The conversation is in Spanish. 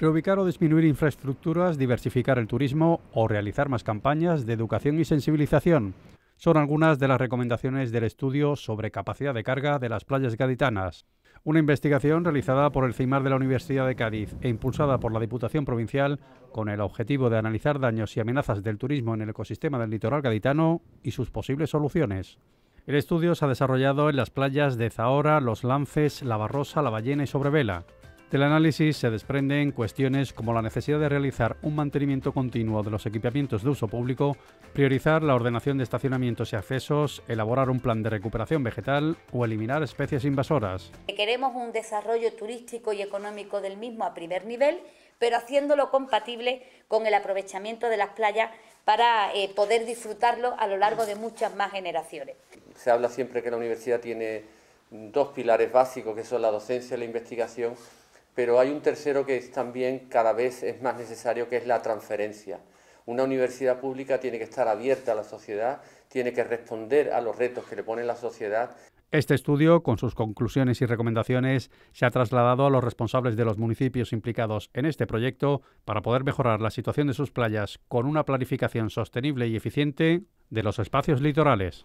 Reubicar o disminuir infraestructuras, diversificar el turismo o realizar más campañas de educación y sensibilización son algunas de las recomendaciones del estudio sobre capacidad de carga de las playas gaditanas. Una investigación realizada por el CIMAR de la Universidad de Cádiz e impulsada por la Diputación Provincial con el objetivo de analizar daños y amenazas del turismo en el ecosistema del litoral gaditano y sus posibles soluciones. El estudio se ha desarrollado en las playas de Zahora, Los Lances, La Barrosa, La Ballena y Sobrevela. Del análisis se desprenden cuestiones como la necesidad de realizar un mantenimiento continuo de los equipamientos de uso público, priorizar la ordenación de estacionamientos y accesos, elaborar un plan de recuperación vegetal o eliminar especies invasoras. Queremos un desarrollo turístico y económico del mismo a primer nivel, pero haciéndolo compatible con el aprovechamiento de las playas para eh, poder disfrutarlo a lo largo de muchas más generaciones. Se habla siempre que la universidad tiene dos pilares básicos, que son la docencia y la investigación pero hay un tercero que es también cada vez es más necesario, que es la transferencia. Una universidad pública tiene que estar abierta a la sociedad, tiene que responder a los retos que le pone la sociedad. Este estudio, con sus conclusiones y recomendaciones, se ha trasladado a los responsables de los municipios implicados en este proyecto para poder mejorar la situación de sus playas con una planificación sostenible y eficiente de los espacios litorales.